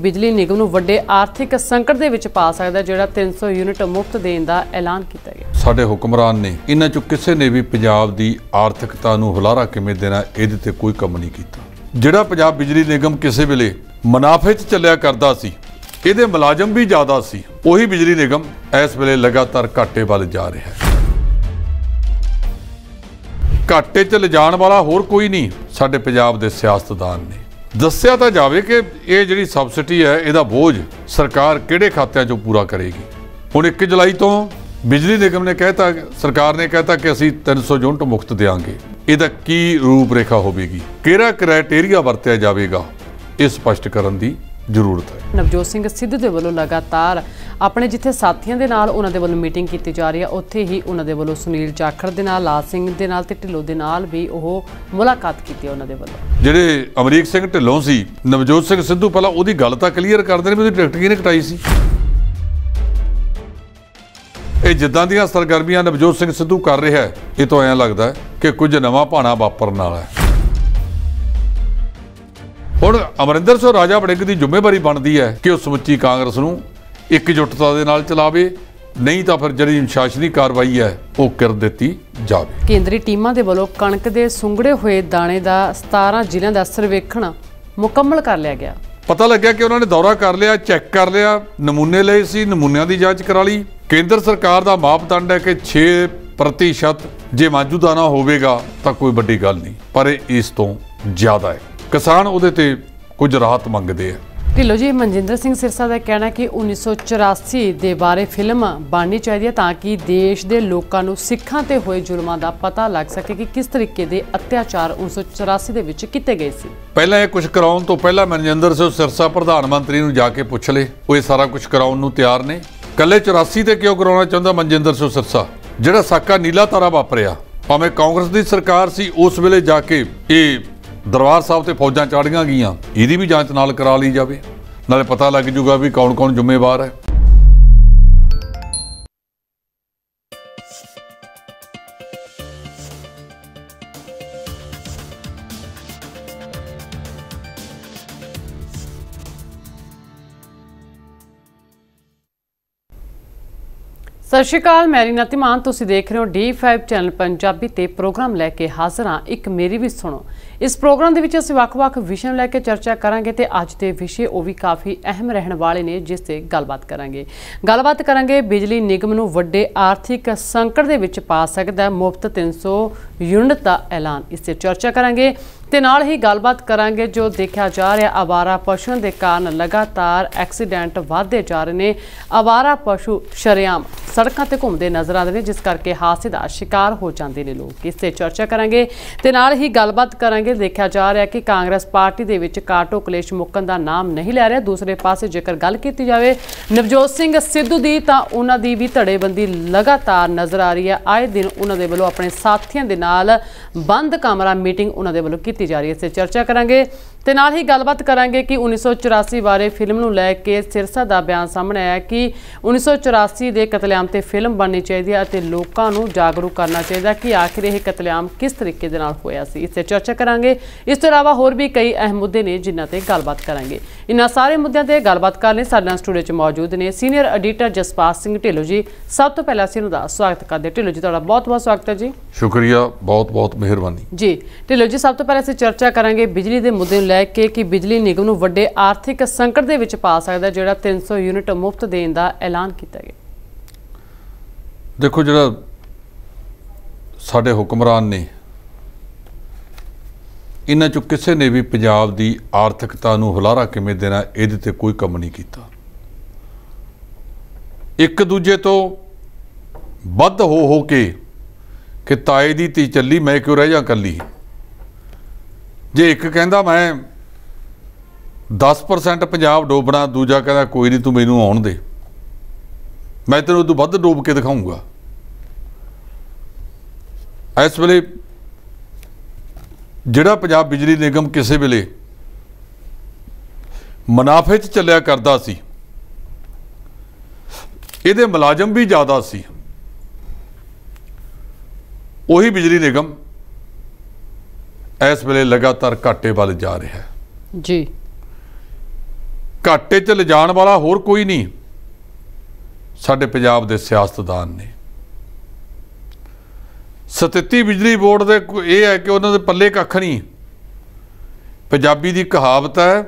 ਬਿਜਲੀ ਨਿਗਮ ਨੂੰ ਵੱਡੇ ਆਰਥਿਕ ਸੰਕਟ ਦੇ ਵਿੱਚ ਪਾ ਸਕਦਾ ਜਿਹੜਾ 300 ਯੂਨਿਟ ਮੁਫਤ ਦੇਣ ਦਾ ਐਲਾਨ ਕੀਤਾ ਗਿਆ ਸਾਡੇ ਹੁਕਮਰਾਨ ਨੇ ਇਹਨਾਂ ਚੋਂ ਕਿਸੇ ਨੇ ਵੀ ਪੰਜਾਬ ਦੀ ਆਰਥਿਕਤਾ ਨੂੰ ਹੁਲਾਰਾ ਕਿਵੇਂ ਦੇਣਾ ਇਹਦੇ ਤੇ ਕੋਈ ਕੰਮ ਨਹੀਂ ਕੀਤਾ ਜਿਹੜਾ ਪੰਜਾਬ ਬਿਜਲੀ ਨਿਗਮ ਕਿਸੇ ਵੇਲੇ ਮੁਨਾਫੇ 'ਚ ਚੱਲਿਆ ਕਰਦਾ ਸੀ ਇਹਦੇ ਮੁਲਾਜ਼ਮ ਵੀ ਜ਼ਿਆਦਾ ਸੀ ਉਹੀ ਬਿਜਲੀ ਨਿਗਮ ਇਸ ਵੇਲੇ ਲਗਾਤਾਰ ਘਾਟੇ ਵੱਲ ਜਾ ਰਿਹਾ ਹੈ ਘਾਟੇ 'ਚ ਲਿਜਾਣ ਵਾਲਾ ਹੋਰ ਕੋਈ ਨਹੀਂ ਸਾਡੇ ਪੰਜਾਬ ਦੇ ਸਿਆਸਤਦਾਨ ਨੇ ਦੱਸਿਆ ਤਾਂ ਜਾਵੇ ਕਿ ਇਹ ਜਿਹੜੀ ਸਬਸਿਡੀ ਹੈ ਇਹਦਾ ਬੋਝ ਸਰਕਾਰ ਕਿਹੜੇ ਖਾਤਿਆਂ 'ਚੋਂ ਪੂਰਾ ਕਰੇਗੀ ਹੁਣ 1 ਜੁਲਾਈ ਤੋਂ ਬਿਜਲੀ ਨਿਗਮ ਨੇ ਕਹਿਤਾ ਸਰਕਾਰ ਨੇ ਕਹਿਤਾ ਕਿ ਅਸੀਂ 300 ਯੂਨਿਟ ਮੁਫਤ ਦੇਵਾਂਗੇ ਇਹਦਾ ਕੀ ਰੂਪ ਰੇਖਾ ਹੋਵੇਗੀ ਕਿਹੜਾ ਕ੍ਰਾਈਟੇਰੀਆ ਵਰਤਿਆ ਜਾਵੇਗਾ ਇਹ ਸਪਸ਼ਟ ਕਰਨ ਦੀ ਜ਼ਰੂਰਤ ਹੈ ਨਵਜੋਤ ਸਿੰਘ ਸਿੱਧੂ ਦੇ ਵੱਲੋਂ ਲਗਾਤਾਰ ਆਪਣੇ ਜਿੱਥੇ ਸਾਥੀਆਂ ਦੇ ਨਾਲ ਉਹਨਾਂ ਦੇ ਵੱਲੋਂ ਮੀਟਿੰਗ ਕੀਤੀ ਜਾ ਰਹੀ ਹੈ ਉੱਥੇ ਹੀ ਉਹਨਾਂ ਦੇ ਵੱਲੋਂ ਸੁਨੀਲ ਜਾਖੜ ਦੇ ਨਾਲ ਲਾਲ ਸਿੰਘ ਦੇ ਨਾਲ ਤੇ ਢਿੱਲੋਂ ਦੇ ਨਾਲ ਵੀ ਉਹ ਮੁਲਾਕਾਤ ਕੀਤੀ ਉਹਨਾਂ ਦੇ ਵੱਲੋਂ ਜਿਹੜੇ ਅਮਰੀਕ ਸਿੰਘ ਢਿੱਲੋਂ ਸੀ ਨਵਜੋਤ ਸਿੰਘ ਸਿੱਧੂ ਪਹਿਲਾਂ ਉਹਦੀ ਗੱਲ ਤਾਂ ਕਲੀਅਰ ਕਰਦੇ ਨੇ ਵੀ ਉਹਦੀ ਟਿਕਟ ਕਿਹਨੇ ਕਟਾਈ ਸੀ ਇਹ ਜਿੱਦਾਂ ਦੀਆਂ ਸਰਗਰਮੀਆਂ ਨਵਜੋਤ ਸਿੰਘ ਸਿੱਧੂ ਕਰ ਰਿਹਾ ਹੈ ਇਹ ਤੋਂ ਐਂ ਲੱਗਦਾ ਕਿ ਕੁਝ ਨਵਾਂ ਭਾਣਾ ਵਾਪਰਨ ਵਾਲਾ ਹੈ ਹੁਣ ਅਮਰਿੰਦਰ ਸਿੰਘ ਰਾਜਾ ਬੜਿੰਗ ਦੀ ਜ਼ਿੰਮੇਵਾਰੀ ਬਣਦੀ ਹੈ ਕਿ ਉਹ ਸਮੁੱਚੀ ਕਾਂਗਰਸ ਨੂੰ ਇਕਜੁੱਟਤਾ ਦੇ ਨਾਲ ਚਲਾਵੇ ਨਹੀਂ ਤਾਂ ਫਿਰ ਜਿਹੜੀ ਅਨਸ਼ਾਸਨੀ ਕਾਰਵਾਈ ਹੈ ਉਹ ਕਰ ਦਿੱਤੀ ਜਾਵੇ ਕੇਂਦਰੀ ਟੀਮਾਂ ਦੇ ਵੱਲੋਂ ਕਣਕ ਦੇ ਸੁੰਗੜੇ ਹੋਏ ਦਾਣੇ ਦਾ 17 ਜ਼ਿਲ੍ਹਿਆਂ ਦਾ ਸਰਵੇਖਣ ਮੁਕੰਮਲ ਕਰ ਲਿਆ ਗਿਆ ਪਤਾ ਲੱਗਿਆ ਕਿ ਉਹਨਾਂ ਨੇ ਦੌਰਾ ਕਰ ਲਿਆ ਚੈੱਕ ਕਰ ਲਿਆ ਨਮੂਨੇ ਲਏ ਸੀ ਨਮੂਨਿਆਂ ਦੀ ਜਾਂਚ ਕਰਾ ਲਈ ਕੇਂਦਰ ਸਰਕਾਰ ਦਾ ਮਾਪਦੰਡ ਹੈ ਕਿ 6% ਜੇ ਮਾਜੂਦਾਨਾ ਨਾ ਹੋਵੇਗਾ ਤਾਂ ਕੋਈ ਵੱਡੀ ਗੱਲ ਨਹੀਂ ਪਰ ਇਸ ਤੋਂ ਜ਼ਿਆਦਾ ਹੈ ਕਿਸਾਨ ਉਹਦੇ ਤੇ ਕੁਝ ਰਾਹਤ ਮੰਗਦੇ ਆ ਢਿੱਲੋ ਜੀ ਮਨਜਿੰਦਰ ਸਿੰਘ ਸਿਰਸਾ ਦਾ ਕਹਿਣਾ ਕਿ 1984 ਦੇ ਬਾਰੇ ਫਿਲਮ ਬਣਨੀ ਚਾਹੀਦੀ ਹੈ ਤਾਂ ਕਿ ਦੇਸ਼ ਦੇ ਲੋਕਾਂ ਨੂੰ ਸਿੱਖਾਂ ਤੇ ਹੋਏ ਜ਼ੁਲਮਾਂ ਦਾ ਪਤਾ ਲੱਗ ਸਕੇ ਕਿ ਕਿਸ ਤਰੀਕੇ ਦੇ ਅਤਿਆਚਾਰ 1984 ਦੇ ਵਿੱਚ ਕੀਤੇ ਗਏ ਸੀ ਪਹਿਲਾਂ ਇਹ ਕੁਝ ਕਰਾਉਣ ਤੋਂ ਪਹਿਲਾਂ ਮਨਜਿੰਦਰ ਸਿੰਘ ਸਿਰਸਾ ਪ੍ਰਧਾਨ ਮੰਤਰੀ ਨੂੰ ਜਾ ਕੇ ਪੁੱਛ ਲੇ ਉਹ ਇਹ ਸਾਰਾ ਕੁਝ ਕਰਾਉਣ ਨੂੰ ਤਿਆਰ ਨੇ ਕੱਲੇ 84 ਤੇ ਕਿਉਂ ਕਰਾਉਣਾ ਚਾਹੁੰਦਾ ਮਨਜਿੰਦਰ ਸਿੰਘ ਸਿਰਸਾ ਜਿਹੜਾ ਸਾਕਾ ਨੀਲਾ ਤਾਰਾ ਵਾਪਰਿਆ ਭਾਵੇਂ ਕਾਂਗਰਸ ਦੀ ਸਰਕਾਰ ਸੀ ਉਸ ਵੇਲੇ ਜਾ ਕੇ ਇਹ ਦਰਬਾਰ ਸਾਹਿਬ ਤੇ ਫੌਜਾਂ ਚਾੜੀਆਂ ਗਈਆਂ ਇਹਦੀ ਵੀ ਜਾਂਚ ਨਾਲ ਕਰਾ ਲਈ ਜਾਵੇ ਨਾਲੇ ਪਤਾ ਲੱਗ ਜੂਗਾ ਵੀ ਕੌਣ-ਕੌਣ ਜ਼ਿੰਮੇਵਾਰ ਹੈ ਸਤਿ ਸ਼੍ਰੀ ਅਕਾਲ ਮੈਂ ਰੀਨਾ ਤਿਮਾਨ ਤੁਸੀਂ ਦੇਖ ਰਹੇ ਹੋ D5 ਚੈਨਲ ਪੰਜਾਬੀ ਤੇ ਪ੍ਰੋਗਰਾਮ ਲੈ ਕੇ ਹਾਜ਼ਰ ਹਾਂ ਇੱਕ ਮੇਰੀ ਵੀ ਸੁਣੋ ਇਸ ਪ੍ਰੋਗਰਾਮ ਦੇ ਵਿੱਚ ਅਸੀਂ ਵੱਖ-ਵੱਖ ਵਿਸ਼ਿਆਂ ਲੈ ਕੇ ਚਰਚਾ ਕਰਾਂਗੇ ਤੇ ਅੱਜ ਦੇ ਵਿਸ਼ੇ ਉਹ ਵੀ ਕਾਫੀ ਅਹਿਮ ਰਹਿਣ ਵਾਲੇ ਨੇ ਜਿਸ ਤੇ ਗੱਲਬਾਤ ਕਰਾਂਗੇ ਗੱਲਬਾਤ ਕਰਾਂਗੇ ਬਿਜਲੀ ਨਿਗਮ ਨੂੰ ਵੱਡੇ ਆਰਥਿਕ ਸੰਕਟ ਦੇ ਵਿੱਚ ਪਾ ਸਕਦਾ ਮੁਫਤ 300 ਯੂਨਿਟ ਦਾ ਐਲਾਨ ਇਸ ਤੇ ਚਰਚਾ ਕਰਾਂਗੇ ਤੇ ਨਾਲ ਹੀ ਗੱਲਬਾਤ ਕਰਾਂਗੇ ਜੋ ਦੇਖਿਆ ਜਾ ਰਿਹਾ ਆਵਾਰਾ ਪਸ਼ੂਆਂ ਦੇ ਕਾਰਨ ਲਗਾਤਾਰ ਐਕਸੀਡੈਂਟ ਵਧਦੇ ਜਾ ਰਹੇ ਨੇ ਆਵਾਰਾ ਪਸ਼ੂ ਸ਼ਰਿਆਮ ਸੜਕਾਂ ਤੇ ਘੁੰਮਦੇ ਨਜ਼ਰ ਆਉਂਦੇ ਨੇ ਜਿਸ ਕਰਕੇ ਹਾਦਸੇ ਦਾ ਸ਼ਿਕਾਰ ਹੋ ਜਾਂਦੇ ਨੇ ਲੋਕ ਇਸ ਤੇ ਚਰਚਾ ਕਰਾਂਗੇ ਤੇ ਨਾਲ ਹੀ ਗੱਲਬਾਤ ਕਰਾਂਗੇ ਦੇਖਿਆ ਜਾ ਰਿਹਾ ਕਿ ਕਾਂਗਰਸ ਪਾਰਟੀ ਦੇ ਵਿੱਚ ਕਾਟੋ ਕਲੇਸ਼ ਮੁੱਕਣ ਦਾ ਨਾਮ ਨਹੀਂ ਲੈ ਰਿਹਾ ਦੂਸਰੇ ਪਾਸੇ ਜੇਕਰ ਗੱਲ ਕੀਤੀ ਜਾਵੇ ਨਵਜੋਤ ਸਿੰਘ ਸਿੱਧੂ ਦੀ ਤਾਂ ਉਹਨਾਂ ਦੀ ਵੀ ਧੜੇਬੰਦੀ ਲਗਾਤਾਰ ਨਜ਼ਰ ਆ ਰਹੀ ਹੈ ਆਏ ਦਿਨ ਉਹਨਾਂ ਦੇ ਵੱਲੋਂ ਆਪਣੇ ਸਾਥੀਆਂ ਦੇ ਨਾਲ ਬੰਦ ਕਮਰਾ ਮੀਟਿੰਗ ਉਹਨਾਂ ਦੇ ਵੱਲੋਂ ਕੀਤੀ ਕੀਤੀ ਜਾ ਰਹੀ ਹੈ ਇਸ ਤੇ ਚਰਚਾ ਕਰਾਂਗੇ ਤੇ ਨਾਲ ਹੀ ਗੱਲਬਾਤ ਕਰਾਂਗੇ ਕਿ 1984 ਬਾਰੇ ਫਿਲਮ ਨੂੰ ਲੈ ਕੇ ਸਿਰਸਾ ਦਾ ਬਿਆਨ ਸਾਹਮਣੇ ਆਇਆ ਕਿ 1984 ਦੇ ਕਤਲੇਆਮ ਤੇ ਫਿਲਮ ਬਣਨੀ ਚਾਹੀਦੀ ਹੈ ਅਤੇ ਲੋਕਾਂ ਨੂੰ ਜਾਗਰੂਕ ਕਰਨਾ ਚਾਹੀਦਾ ਕਿ ਆਖਿਰ ਇਹ ਕਤਲੇਆਮ ਕਿਸ ਤਰੀਕੇ ਦੇ ਨਾਲ ਹੋਇਆ ਸੀ ਇਸ ਤੇ ਚਰਚਾ ਕਰਾਂਗੇ ਇਸ ਤੋਂ ਇਲਾਵਾ ਹੋਰ ਵੀ ਕਈ ਅਹਿਮ ਮੁੱਦੇ ਨੇ ਜਿਨ੍ਹਾਂ ਤੇ ਗੱਲਬਾਤ ਕਰਾਂਗੇ ਇਨ੍ਹਾਂ ਸਾਰੇ ਮੁੱਦਿਆਂ ਤੇ ਗੱਲਬਾਤ ਕਰਨ ਲਈ ਸਾਡੇ ਨਾਲ ਸਟੂਡੀਓ 'ਚ ਮੌਜੂਦ ਨੇ ਸੀਨੀਅਰ ਐਡੀਟਰ ਜਸਪਾਲ ਸਿੰਘ ਢਿੱਲੋਂ ਜੀ ਸਭ ਤੋਂ ਪਹਿਲਾਂ ਅਸੀਂ ਉਹਨਾਂ ਦਾ ਸਵਾਗਤ ਕਰਦੇ ਢਿੱਲੋਂ ਜੀ ਤੁਹਾਡਾ ਬਹੁਤ-ਬਹੁਤ ਸਵਾਗਤ ਹੈ ਜੀ ਸ਼ੁਕਰੀਆ ਬਹੁਤ-ਬਹੁਤ ਮਿਹਰਬਾਨੀ ਜੀ ਢਿੱਲੋ ਜੀ ਸਭ ਤੋਂ ਪਹਿਲਾਂ ਅਸੀਂ ਚਰਚਾ ਕਰਾਂਗੇ ਬਿਜਲੀ ਦੇ ਮੁੱਦੇ ਨੂੰ ਲੈ ਕੇ ਕਿ ਬਿਜਲੀ ਨਿਗਮ ਨੂੰ ਵੱਡੇ ਆਰਥਿਕ ਸੰਕਟ ਦੇ ਵਿੱਚ ਪਾ ਸਕਦਾ ਜਿਹੜਾ 300 ਯੂਨਿਟ ਮੁਫਤ ਦੇਣ ਦਾ ਐਲਾਨ ਕੀਤਾ ਗਿਆ ਦੇਖੋ ਜਿਹੜਾ ਸਾਡੇ ਹੁਕਮਰਾਨ ਨੇ ਇਹਨਾਂ ਚੋਂ ਕਿਸੇ ਨੇ ਵੀ ਪੰਜਾਬ ਦੀ ਆਰਥਿਕਤਾ ਨੂੰ ਹੁਲਾਰਾ ਕਿਵੇਂ ਦੇਣਾ ਇਹਦੇ ਤੇ ਕੋਈ ਕੰਮ ਨਹੀਂ ਕੀਤਾ ਇੱਕ ਦੂਜੇ ਤੋਂ ਵੱਧ ਹੋ ਹੋ ਕੇ ਕਿ ਤਾਏ ਦੀ ਤੀ ਚੱਲੀ ਮੈਂ ਕਿਉਂ ਰਹਿ ਜਾ ਕੱਲੀ ਜੇ ਇੱਕ ਕਹਿੰਦਾ ਮੈਂ 10% ਪੰਜਾਬ ਡੋਬਣਾ ਦੂਜਾ ਕਹਿੰਦਾ ਕੋਈ ਨਹੀਂ ਤੂੰ ਮੈਨੂੰ ਆਉਣ ਦੇ ਮੈਂ ਤੈਨੂੰ ਉਦੋਂ ਵੱਧ ਡੋਬ ਕੇ ਦਿਖਾਉਂਗਾ ਇਸ ਵੇਲੇ ਜਿਹੜਾ ਪੰਜਾਬ ਬਿਜਲੀ ਨਿਗਮ ਕਿਸੇ ਵੇਲੇ ਮੁਨਾਫੇ 'ਚ ਚੱਲਿਆ ਕਰਦਾ ਸੀ ਇਹਦੇ ਮੁਲਾਜ਼ਮ ਵੀ ਜ਼ਿਆਦਾ ਸੀ ਉਹੀ ਬਿਜਲੀ ਨਿਗਮ ਇਸ ਵੇਲੇ ਲਗਾਤਾਰ ਘਾਟੇ ਵੱਲ ਜਾ ਰਿਹਾ ਹੈ ਜੀ ਘਾਟੇ 'ਚ ਲਿਜਾਣ ਵਾਲਾ ਹੋਰ ਕੋਈ ਨਹੀਂ ਸਾਡੇ ਪੰਜਾਬ ਦੇ ਸਿਆਸਤਦਾਨ ਨੇ ਸਤਿਤੀ ਬਿਜਲੀ ਬੋਰਡ ਦੇ ਇਹ ਹੈ ਕਿ ਉਹਨਾਂ ਦੇ ਪੱਲੇ ਕੱਖ ਨਹੀਂ ਪੰਜਾਬੀ ਦੀ ਕਹਾਵਤ ਹੈ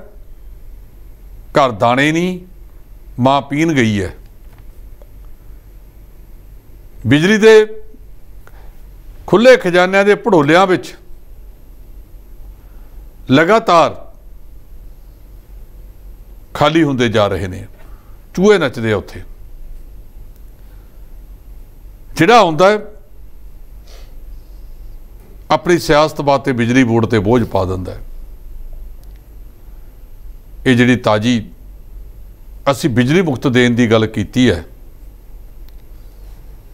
ਘਰ ਦਾਣੇ ਨਹੀਂ ਮਾਂ ਪੀਣ ਗਈ ਹੈ ਬਿਜਲੀ ਦੇ ਖੁੱਲੇ ਖਜ਼ਾਨਿਆਂ ਦੇ ਪੜੋਲਿਆਂ ਵਿੱਚ ਲਗਾਤਾਰ ਖਾਲੀ ਹੁੰਦੇ ਜਾ ਰਹੇ ਨੇ ਚੂਹੇ ਨੱਚਦੇ ਆ ਉੱਥੇ ਜਿਹੜਾ ਹੁੰਦਾ ਹੈ ਆਪਣੀ ਸਿਆਸਤ ਬਾਤੇ ਬਿਜਲੀ ਬੋਰਡ ਤੇ ਬੋਝ ਪਾ ਦਿੰਦਾ ਹੈ ਇਹ ਜਿਹੜੀ ਤਾਜੀ ਅਸੀਂ ਬਿਜਲੀ ਮੁਕਤ ਦੇਣ ਦੀ ਗੱਲ ਕੀਤੀ ਹੈ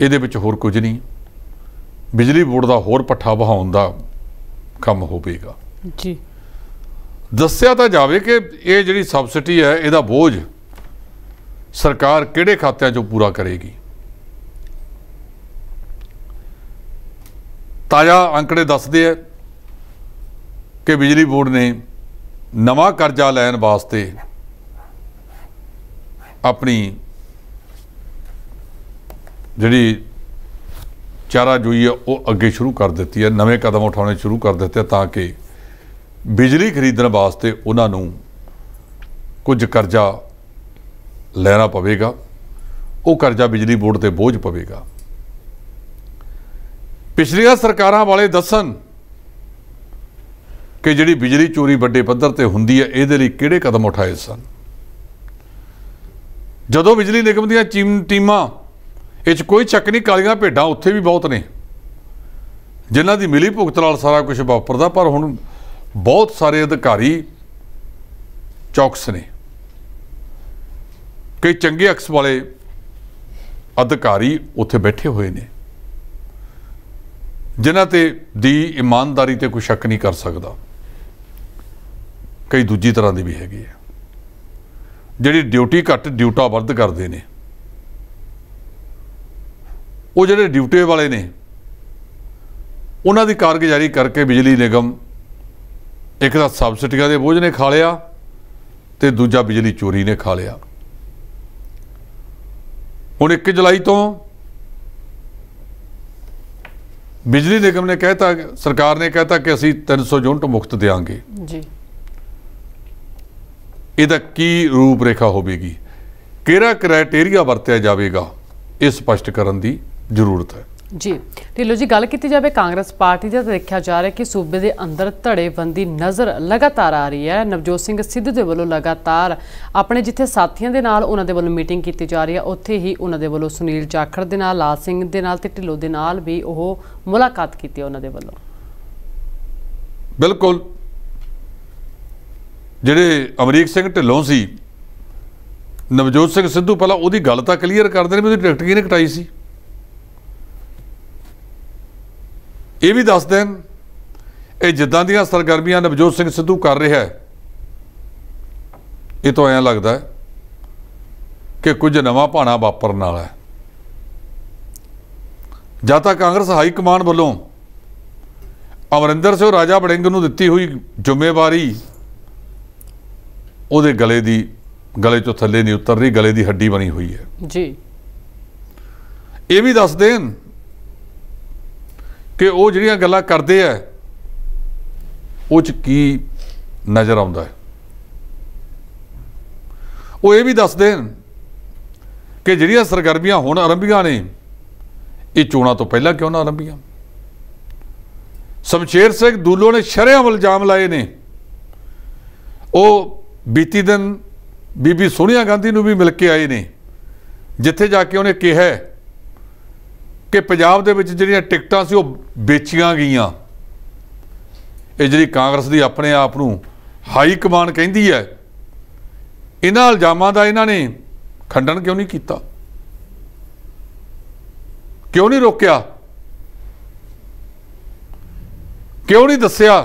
ਇਹਦੇ ਵਿੱਚ ਹੋਰ ਕੁਝ ਨਹੀਂ ਬਿਜਲੀ ਬੋਰਡ ਦਾ ਹੋਰ ਪੱਠਾ ਵਹਾਉਣ ਦਾ ਕੰਮ ਹੋਵੇਗਾ ਜੀ ਦੱਸਿਆ ਤਾਂ ਜਾਵੇ ਕਿ ਇਹ ਜਿਹੜੀ ਸਬਸਿਡੀ ਹੈ ਇਹਦਾ ਬੋਝ ਸਰਕਾਰ ਕਿਹੜੇ ਖਾਤਿਆਂ 'ਚੋਂ ਪੂਰਾ ਕਰੇਗੀ ਤਾਜ਼ਾ ਅੰਕੜੇ ਦੱਸਦੇ ਆ ਕਿ ਬਿਜਲੀ ਬੋਰਡ ਨੇ ਨਵਾਂ ਕਰਜ਼ਾ ਲੈਣ ਵਾਸਤੇ ਆਪਣੀ ਜਿਹੜੀ ਚਾਰਾ ਜੋਈ ਹੈ ਉਹ ਅੱਗੇ ਸ਼ੁਰੂ ਕਰ ਦਿੱਤੀ ਹੈ ਨਵੇਂ ਕਦਮ ਉਠਾਉਣੇ ਸ਼ੁਰੂ ਕਰ ਦਿੱਤੇ ਤਾਂ ਕਿ ਬਿਜਲੀ ਖਰੀਦਣ ਵਾਸਤੇ ਉਹਨਾਂ ਨੂੰ ਕੁਝ ਕਰਜ਼ਾ ਲੈਣਾ ਪਵੇਗਾ ਉਹ ਕਰਜ਼ਾ ਬਿਜਲੀ ਬੋਰਡ ਤੇ ਬੋਝ ਪਵੇਗਾ ਪਿਛਲੀਆਂ ਸਰਕਾਰਾਂ ਵਾਲੇ ਦੱਸਣ ਕਿ ਜਿਹੜੀ ਬਿਜਲੀ ਚੋਰੀ ਵੱਡੇ ਪੱਧਰ ਤੇ ਹੁੰਦੀ ਹੈ ਇਹਦੇ ਲਈ ਕਿਹੜੇ ਕਦਮ ਉਠਾਏ ਸਨ ਜਦੋਂ ਬਿਜਲੀ ਨਿਗਮ ਦੀਆਂ ਟੀਮਾਂ ਇਹ 'ਚ ਕੋਈ ਚੱਕ ਨਹੀਂ ਕਾਲੀਆਂ ਭੇਡਾਂ ਉੱਥੇ ਵੀ ਬਹੁਤ ਨੇ ਜਿਨ੍ਹਾਂ ਦੀ ਮਿਲੀ ਭੁਗਤ ਨਾਲ ਸਾਰਾ ਕੁਝ ਵਾਪਰਦਾ ਪਰ ਹੁਣ ਬਹੁਤ ਸਾਰੇ ਅਧਿਕਾਰੀ ਚੌਕਸ ਨੇ ਕਈ ਚੰਗੇ ਅਕਸ ਵਾਲੇ ਅਧਿਕਾਰੀ ਉੱਥੇ ਬੈਠੇ ਹੋਏ ਨੇ ਜਿਨ੍ਹਾਂ ਤੇ ਦੀ ਇਮਾਨਦਾਰੀ ਤੇ ਕੋਈ ਸ਼ੱਕ ਨਹੀਂ ਕਰ ਸਕਦਾ ਕਈ ਦੂਜੀ ਤਰ੍ਹਾਂ ਦੀ ਵੀ ਹੈਗੀ ਹੈ ਜਿਹੜੀ ਡਿਊਟੀ ਘੱਟ ਡਿਊਟਾ ਵੱਧ ਕਰਦੇ ਨੇ ਉਹ ਜਿਹੜੇ ਡਿਊਟੇ ਵਾਲੇ ਨੇ ਉਹਨਾਂ ਦੀ ਕਾਰਗੁਜ਼ਾਰੀ ਕਰਕੇ ਬਿਜਲੀ ਨਿਗਮ ਇੱਕ ਤਾਂ ਸਬਸਿਡੀਆਂ ਦੇ ਬੋਝ ਨੇ ਖਾ ਲਿਆ ਤੇ ਦੂਜਾ ਬਿਜਲੀ ਚੋਰੀ ਨੇ ਖਾ ਲਿਆ ਹੁਣ 1 ਜੁਲਾਈ ਤੋਂ ਬਿਜਲੀ ਨਿਗਮ ਨੇ ਕਹਿਤਾ ਸਰਕਾਰ ਨੇ ਕਹਿਤਾ ਕਿ ਅਸੀਂ 300 ਯੂਨਿਟ ਮੁਕਤ ਦੇਾਂਗੇ ਜੀ ਇਹਦਾ ਕੀ ਰੂਪ ਰੇਖਾ ਹੋਵੇਗੀ ਕਿਹੜਾ ਕ੍ਰਾਈਟੇਰੀਆ ਵਰਤਿਆ ਜਾਵੇਗਾ ਇਹ ਸਪਸ਼ਟ ਕਰਨ ਦੀ ਜ਼ਰੂਰਤ ਹੈ ਜੀ ਢਿੱਲੋ ਜੀ ਗੱਲ ਕੀਤੀ ਜਾਵੇ ਕਾਂਗਰਸ ਪਾਰਟੀ ਦਾ ਦੇਖਿਆ ਜਾ ਰਿਹਾ ਕਿ ਸੂਬੇ ਦੇ ਅੰਦਰ ਧੜੇਬੰਦੀ ਨਜ਼ਰ ਲਗਾਤਾਰ ਆ ਰਹੀ ਹੈ ਨਵਜੋਤ ਸਿੰਘ ਸਿੱਧੂ ਦੇ ਵੱਲੋਂ ਲਗਾਤਾਰ ਆਪਣੇ ਜਿੱਥੇ ਸਾਥੀਆਂ ਦੇ ਨਾਲ ਉਹਨਾਂ ਦੇ ਵੱਲੋਂ ਮੀਟਿੰਗ ਕੀਤੀ ਜਾ ਰਹੀ ਹੈ ਉੱਥੇ ਹੀ ਉਹਨਾਂ ਦੇ ਵੱਲੋਂ ਸੁਨੀਲ ਜਾਖੜ ਦੇ ਨਾਲ ਲਾਲ ਸਿੰਘ ਦੇ ਨਾਲ ਤੇ ਢਿੱਲੋ ਦੇ ਨਾਲ ਵੀ ਉਹ ਮੁਲਾਕਾਤ ਕੀਤੀ ਉਹਨਾਂ ਦੇ ਵੱਲੋਂ ਬਿਲਕੁਲ ਜਿਹੜੇ ਅਮਰੀਕ ਸਿੰਘ ਢਿੱਲੋਂ ਸੀ ਨਵਜੋਤ ਸਿੰਘ ਸਿੱਧੂ ਪਹਿਲਾਂ ਉਹਦੀ ਗੱਲ ਤਾਂ ਕਲੀਅਰ ਕਰਦੇ ਨੇ ਵੀ ਉਹਦੀ ਟਿਕਟ ਕਿਹਨੇ ਕਟਾਈ ਸੀ ਇਹ ਵੀ ਦੱਸ ਦੇਣ ਇਹ ਜਿੱਦਾਂ ਦੀਆਂ ਸਰਗਰਮੀਆਂ ਨਵਜੋਤ ਸਿੰਘ ਸਿੱਧੂ ਕਰ ਰਿਹਾ ਹੈ ਇਹ ਤਾਂ ਐਂ ਲੱਗਦਾ ਹੈ ਕਿ ਕੁਝ ਨਵਾਂ ਪਾਣਾ ਵਾਪਰਨ ਵਾਲਾ ਹੈ ਜਾਂ ਤਾਂ ਕਾਂਗਰਸ ਹਾਈ ਕਮਾਂਡ ਵੱਲੋਂ ਅਮਰਿੰਦਰ ਸਿੰਘ ਰਾਜਾ ਬੜਿੰਗ ਨੂੰ ਦਿੱਤੀ ਹੋਈ ਜ਼ਿੰਮੇਵਾਰੀ ਉਹਦੇ ਗਲੇ ਦੀ ਗਲੇ ਚੋਂ ਥੱਲੇ ਨਹੀਂ ਉਤਰ ਰਹੀ ਗਲੇ ਦੀ ਹੱਡੀ ਬਣੀ ਹੋਈ ਹੈ ਜੀ ਇਹ ਵੀ ਦੱਸ ਦੇਣ ਕਿ ਉਹ ਜਿਹੜੀਆਂ ਗੱਲਾਂ ਕਰਦੇ ਆ ਉਹ ਚ ਕੀ ਨਜ਼ਰ ਆਉਂਦਾ ਹੈ ਉਹ ਇਹ ਵੀ ਦੱਸਦੇ ਹਨ ਕਿ ਜਿਹੜੀਆਂ ਸਰਗਰਮੀਆਂ ਹੁਣ ਆਰੰਭੀਆਂ ਨੇ ਇਹ ਚੋਣਾਂ ਤੋਂ ਪਹਿਲਾਂ ਕਿਉਂ ਨਾ ਆਰੰਭੀਆਂ ਸਮਸ਼ੇਰ ਸਿੰਘ ਦੂਲੋ ਨੇ ਸ਼ਰਿਆਮ ਇਲਜ਼ਾਮ ਲਾਏ ਨੇ ਉਹ ਬੀਤੀ ਦਿਨ ਬੀਬੀ ਸੋਨੀਆ ਗਾਂਧੀ ਨੂੰ ਵੀ ਮਿਲ ਕੇ ਆਏ ਨੇ ਜਿੱਥੇ ਜਾ ਕੇ ਉਹਨੇ ਕਿਹਾ ਕਿ ਪੰਜਾਬ ਦੇ ਵਿੱਚ ਜਿਹੜੀਆਂ ਟਿਕਟਾਂ ਸੀ ਉਹ ਵੇਚੀਆਂ ਗਈਆਂ ਇਹ ਜਿਹੜੀ ਕਾਂਗਰਸ ਦੀ ਆਪਣੇ ਆਪ ਨੂੰ ਹਾਈ ਕਮਾਨ ਕਹਿੰਦੀ ਹੈ ਇਹਨਾਂ ਇਲਜ਼ਾਮਾਂ ਦਾ ਇਹਨਾਂ ਨੇ ਖੰਡਨ ਕਿਉਂ ਨਹੀਂ ਕੀਤਾ ਕਿਉਂ ਨਹੀਂ ਰੋਕਿਆ ਕਿਉਂ ਨਹੀਂ ਦੱਸਿਆ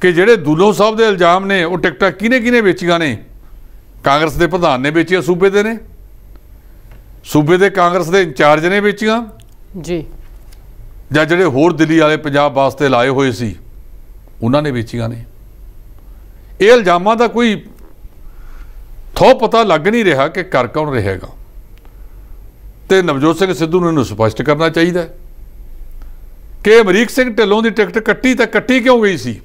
ਕਿ ਜਿਹੜੇ ਦੂਲੋ ਸਾਹਿਬ ਦੇ ਇਲਜ਼ਾਮ ਨੇ ਉਹ ਟਿਕਟਾਂ ਕਿਨੇ ਕਿਨੇ ਵੇਚੀਆਂ ਨੇ ਕਾਂਗਰਸ ਦੇ ਪ੍ਰਧਾਨ ਨੇ ਵੇਚੀਆਂ ਸੂਬੇ ਦੇ ਨੇ ਸੂਬੇ ਦੇ ਕਾਂਗਰਸ ਦੇ ਇੰਚਾਰਜ ਨੇ ਵੇਚੀਆਂ ਜੀ ਜਾਂ ਜਿਹੜੇ ਹੋਰ ਦਿੱਲੀ ਵਾਲੇ ਪੰਜਾਬ ਵਾਸਤੇ ਲਾਏ ਹੋਏ ਸੀ ਉਹਨਾਂ ਨੇ ਵੇਚੀਆਂ ਨੇ ਇਹ ਇਲਜ਼ਾਮਾਂ ਦਾ ਕੋਈ ਥੋ ਪਤਾ ਲੱਗ ਨਹੀਂ ਰਿਹਾ ਕਿ ਕਰ ਕੌਣ ਰਹੇਗਾ ਤੇ ਨਵਜੋਤ ਸਿੰਘ ਸਿੱਧੂ ਨੂੰ ਇਹਨੂੰ ਸਪਸ਼ਟ ਕਰਨਾ ਚਾਹੀਦਾ ਕਿ ਅਮਰੀਕ ਸਿੰਘ ਢਿੱਲੋਂ ਦੀ ਟਿਕਟ ਕੱਟੀ ਤਾਂ ਕੱਟੀ ਕਿਉਂ ਗਈ ਸੀ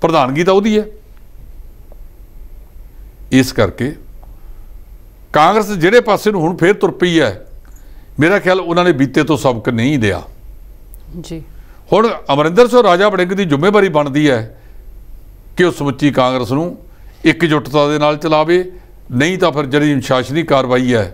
ਪ੍ਰਧਾਨਗੀ ਤਾਂ ਉਹਦੀ ਹੈ ਇਸ ਕਰਕੇ ਕਾਂਗਰਸ ਜਿਹੜੇ ਪਾਸੇ ਨੂੰ ਹੁਣ ਫੇਰ ਤੁਰ ਪਈ ਹੈ ਮੇਰਾ ਖਿਆਲ ਉਹਨਾਂ ਨੇ ਬੀਤੇ ਤੋਂ ਸਬਕ ਨਹੀਂ ਲਿਆ ਜੀ ਹੁਣ ਅਮਰਿੰਦਰ ਸਿੰਘ ਰਾਜਾ ਬੜਿੰਗ ਦੀ ਜ਼ਿੰਮੇਵਾਰੀ ਬਣਦੀ ਹੈ ਕਿ ਉਹ ਸਮੁੱਚੀ ਕਾਂਗਰਸ ਨੂੰ ਇਕਜੁੱਟਤਾ ਦੇ ਨਾਲ ਚਲਾਵੇ ਨਹੀਂ ਤਾਂ ਫਿਰ ਜਿਹੜੀ ਅਨਸ਼ਾਸਨੀ ਕਾਰਵਾਈ ਹੈ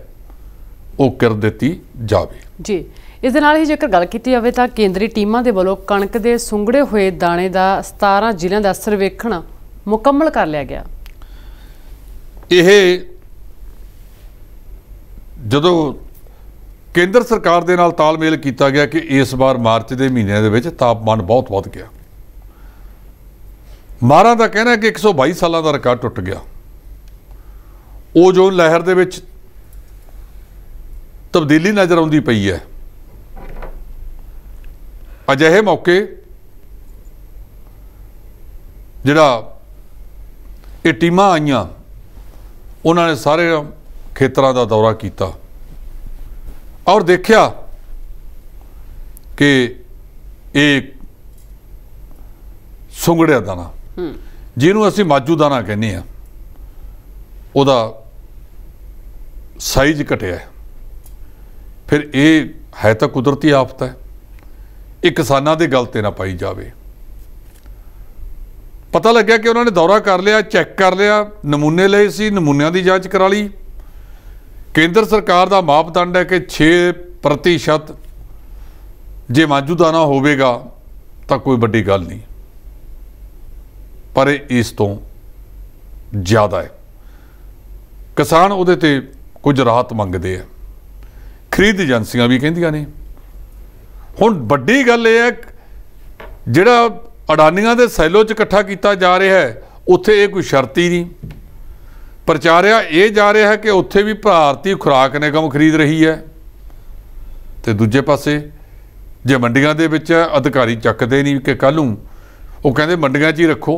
ਉਹ ਕਰ ਦਿੱਤੀ ਜਾਵੇ ਜੀ ਇਸ ਦੇ ਨਾਲ ਹੀ ਜੇਕਰ ਗੱਲ ਕੀਤੀ ਜਾਵੇ ਤਾਂ ਕੇਂਦਰੀ ਟੀਮਾਂ ਦੇ ਵੱਲੋਂ ਕਣਕ ਦੇ ਸੁੰਗੜੇ ਹੋਏ ਦਾਣੇ ਦਾ 17 ਜ਼ਿਲ੍ਹਿਆਂ ਦਾ ਸਰਵੇਖਣ ਮੁਕੰਮਲ ਕਰ ਲਿਆ ਗਿਆ ਇਹ ਜਦੋਂ ਕੇਂਦਰ ਸਰਕਾਰ ਦੇ ਨਾਲ ਤਾਲਮੇਲ ਕੀਤਾ ਗਿਆ ਕਿ ਇਸ ਵਾਰ ਮਾਰਚ ਦੇ ਮਹੀਨੇ ਦੇ ਵਿੱਚ ਤਾਪਮਾਨ ਬਹੁਤ ਵੱਧ ਗਿਆ ਮਾਰਾ ਦਾ ਕਹਿਣਾ ਹੈ ਕਿ 122 ਸਾਲਾਂ ਦਾ ਰਿਕਾਰਡ ਟੁੱਟ ਗਿਆ ਉਹ ਜੋ ਲਹਿਰ ਦੇ ਵਿੱਚ ਤਬਦੀਲੀ ਨਜ਼ਰ ਆਉਂਦੀ ਪਈ ਹੈ ਅਜਿਹੇ ਮੌਕੇ ਜਿਹੜਾ ਇਹ ਟੀਮਾਂ ਆਈਆਂ ਉਹਨਾਂ ਨੇ ਸਾਰੇ ਖੇਤਰਾਂ ਦਾ ਦੌਰਾ ਕੀਤਾ ਔਰ ਦੇਖਿਆ ਕਿ ਇਹ ਸੁੰਗੜਿਆ ਦਾਣਾ ਜਿਹਨੂੰ ਅਸੀਂ ਮਾਜੂ ਦਾਣਾ ਕਹਿੰਦੇ ਆ ਉਹਦਾ ਸਾਈਜ਼ ਘਟਿਆ ਫਿਰ ਇਹ ਹੈ ਤਾਂ ਕੁਦਰਤੀ ਆਫਤ ਹੈ ਇਹ ਕਿਸਾਨਾਂ ਦੇ ਗਲ ਤੇ ਨਾ ਪਾਈ ਜਾਵੇ ਪਤਾ ਲੱਗਿਆ ਕਿ ਉਹਨਾਂ ਨੇ ਦੌਰਾ ਕਰ ਲਿਆ ਚੈੱਕ ਕਰ ਲਿਆ ਨਮੂਨੇ ਲਏ ਸੀ ਨਮੂਨਿਆਂ ਦੀ ਜਾਂਚ ਕਰਾ ਲਈ ਕੇਂਦਰ ਸਰਕਾਰ ਦਾ ਮਾਪਦੰਡ ਹੈ ਕਿ 6% ਜੇ ਮੌਜੂਦਾ ਨਾ ਹੋਵੇਗਾ ਤਾਂ ਕੋਈ ਵੱਡੀ ਗੱਲ ਨਹੀਂ ਪਰ ਇਸ ਤੋਂ ਜ਼ਿਆਦਾ ਹੈ ਕਿਸਾਨ ਉਹਦੇ ਤੇ ਕੁਝ ਰਾਹਤ ਮੰਗਦੇ ਆ ਖਰੀਦ ਏਜੰਸੀਆਂ ਵੀ ਕਹਿੰਦੀਆਂ ਨੇ ਹੁਣ ਵੱਡੀ ਗੱਲ ਇਹ ਹੈ ਜਿਹੜਾ ਅਡਾਨੀਆਂ ਦੇ ਸੈਲੋ 'ਚ ਇਕੱਠਾ ਕੀਤਾ ਜਾ ਰਿਹਾ ਹੈ ਉੱਥੇ ਇਹ ਕੋਈ ਸ਼ਰਤੀ ਨਹੀਂ ਪ੍ਰਚਾਰਿਆ ਇਹ ਜਾ ਰਿਹਾ ਹੈ ਕਿ ਉੱਥੇ ਵੀ ਭਾਰਤੀ ਖੁਰਾਕ ਨਿਗਮ ਖਰੀਦ ਰਹੀ ਹੈ ਤੇ ਦੂਜੇ ਪਾਸੇ ਜੇ ਮੰਡੀਆਂ ਦੇ ਵਿੱਚ ਅਧਿਕਾਰੀ ਚੱਕਦੇ ਨਹੀਂ ਕਿ ਕੱਲ ਨੂੰ ਉਹ ਕਹਿੰਦੇ ਮੰਡੀਆਂ 'ਚ ਹੀ ਰੱਖੋ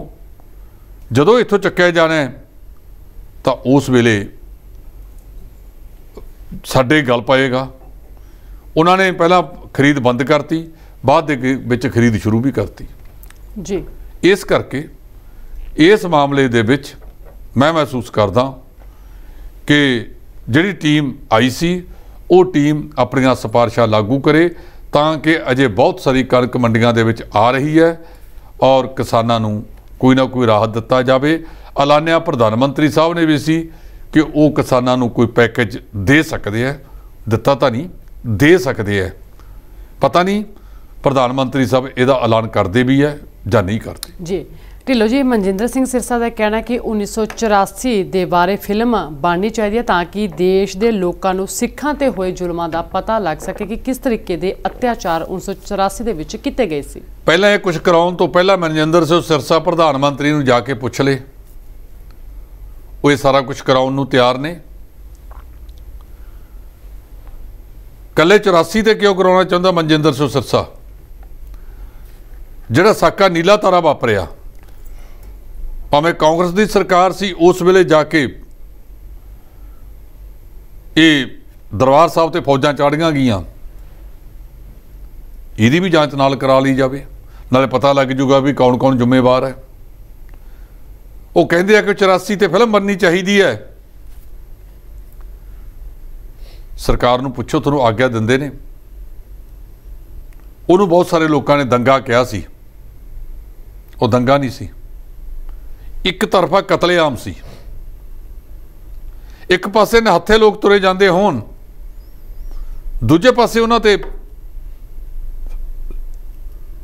ਜਦੋਂ ਇੱਥੋਂ ਚੱਕਿਆ ਜਾਣਾ ਤਾਂ ਉਸ ਵੇਲੇ ਸਾਡੇ ਗੱਲ ਪਾਏਗਾ ਉਹਨਾਂ ਨੇ ਪਹਿਲਾਂ ਖਰੀਦ ਬੰਦ ਕਰਤੀ ਬਾਅਦ ਦੇ ਵਿੱਚ ਖਰੀਦ ਸ਼ੁਰੂ ਵੀ ਕਰਤੀ ਜੀ ਇਸ ਕਰਕੇ ਇਸ ਮਾਮਲੇ ਦੇ ਵਿੱਚ ਮੈਂ ਮਹਿਸੂਸ ਕਰਦਾ ਕਿ ਜਿਹੜੀ ਟੀਮ ਆਈ ਸੀ ਉਹ ਟੀਮ ਆਪਣੀਆਂ ਸਿਫਾਰਿਸ਼ਾਂ ਲਾਗੂ ਕਰੇ ਤਾਂ ਕਿ ਅਜੇ ਬਹੁਤ ਸਾਰੀ ਕਣਕ ਮੰਡੀਆਂ ਦੇ ਵਿੱਚ ਆ ਰਹੀ ਹੈ ਔਰ ਕਿਸਾਨਾਂ ਨੂੰ ਕੋਈ ਨਾ ਕੋਈ ਰਾਹਤ ਦਿੱਤਾ ਜਾਵੇ ਐਲਾਨਿਆ ਪ੍ਰਧਾਨ ਮੰਤਰੀ ਸਾਹਿਬ ਨੇ ਵੀ ਸੀ ਕਿ ਉਹ ਕਿਸਾਨਾਂ ਨੂੰ ਕੋਈ ਪੈਕੇਜ ਦੇ ਸਕਦੇ ਆ ਦਿੱਤਾ ਤਾਂ ਨਹੀਂ ਦੇ ਸਕਦੇ ਆ ਪਤਾ ਨਹੀਂ ਪ੍ਰਧਾਨ ਮੰਤਰੀ ਸਾਹਿਬ ਇਹਦਾ ਐਲਾਨ ਕਰਦੇ ਵੀ ਹੈ ਜਾਂ ਨਹੀਂ ਕਰਦੇ ਜੀ ਢਿੱਲੋ ਜੀ ਮਨਜਿੰਦਰ ਸਿੰਘ ਸਿਰਸਾ ਦਾ ਕਹਿਣਾ ਕਿ 1984 ਦੇ ਬਾਰੇ ਫਿਲਮ ਬਣਨੀ ਚਾਹੀਦੀ ਹੈ ਤਾਂ ਕਿ ਦੇਸ਼ ਦੇ ਲੋਕਾਂ ਨੂੰ ਸਿੱਖਾਂ ਤੇ ਹੋਏ ਜ਼ੁਲਮਾਂ ਦਾ ਪਤਾ ਲੱਗ ਸਕੇ ਕਿ ਕਿਸ ਤਰੀਕੇ ਦੇ ਅਤਿਆਚਾਰ 1984 ਦੇ ਵਿੱਚ ਕੀਤੇ ਗਏ ਸੀ ਪਹਿਲਾਂ ਇਹ ਕੁਝ ਕਰਾਉਣ ਤੋਂ ਪਹਿਲਾਂ ਮਨਜਿੰਦਰ ਸਿੰਘ ਸਿਰਸਾ ਪ੍ਰਧਾਨ ਮੰਤਰੀ ਨੂੰ ਜਾ ਕੇ ਪੁੱਛ ਲੇ ਉਹ ਇਹ ਸਾਰਾ ਕੁਝ ਕਰਾਉਣ ਨੂੰ ਤਿਆਰ ਨੇ ਕੱਲੇ 84 ਤੇ ਕਿਉਂ ਕਰਾਉਣਾ ਚਾਹੁੰਦਾ ਮਨਜਿੰਦਰ ਸਿੰਘ ਸਿਰਸਾ ਜਿਹੜਾ ਸਾਕਾ ਨੀਲਾ ਤਾਰਾ ਵਾਪਰਿਆ ਭਾਵੇਂ ਕਾਂਗਰਸ ਦੀ ਸਰਕਾਰ ਸੀ ਉਸ ਵੇਲੇ ਜਾ ਕੇ ਇਹ ਦਰਬਾਰ ਸਾਹਿਬ ਤੇ ਫੌਜਾਂ ਚਾੜੀਆਂ ਗਈਆਂ ਇਹਦੀ ਵੀ ਜਾਂਚ ਨਾਲ ਕਰਾ ਲਈ ਜਾਵੇ ਨਾਲੇ ਪਤਾ ਲੱਗ ਜੂਗਾ ਵੀ ਕੌਣ-ਕੌਣ ਜ਼ਿੰਮੇਵਾਰ ਹੈ ਉਹ ਕਹਿੰਦੇ ਆ ਕਿ 84 ਤੇ ਫਿਲਮ ਬਣਨੀ ਚਾਹੀਦੀ ਹੈ ਸਰਕਾਰ ਨੂੰ ਪੁੱਛੋ ਤੁਹਾਨੂੰ ਆਗਿਆ ਦਿੰਦੇ ਨੇ ਉਹਨੂੰ ਬਹੁਤ ਸਾਰੇ ਲੋਕਾਂ ਨੇ ਦੰਗਾ ਕਿਹਾ ਸੀ ਉਹ ਦੰਗਾ ਨਹੀਂ ਸੀ ਇੱਕ ਤਰਫਾ ਕਤਲੇਆਮ ਸੀ ਇੱਕ ਪਾਸੇ ਹੱਥੇ ਲੋਕ ਤੁਰੇ ਜਾਂਦੇ ਹੋਣ ਦੂਜੇ ਪਾਸੇ ਉਹਨਾਂ ਤੇ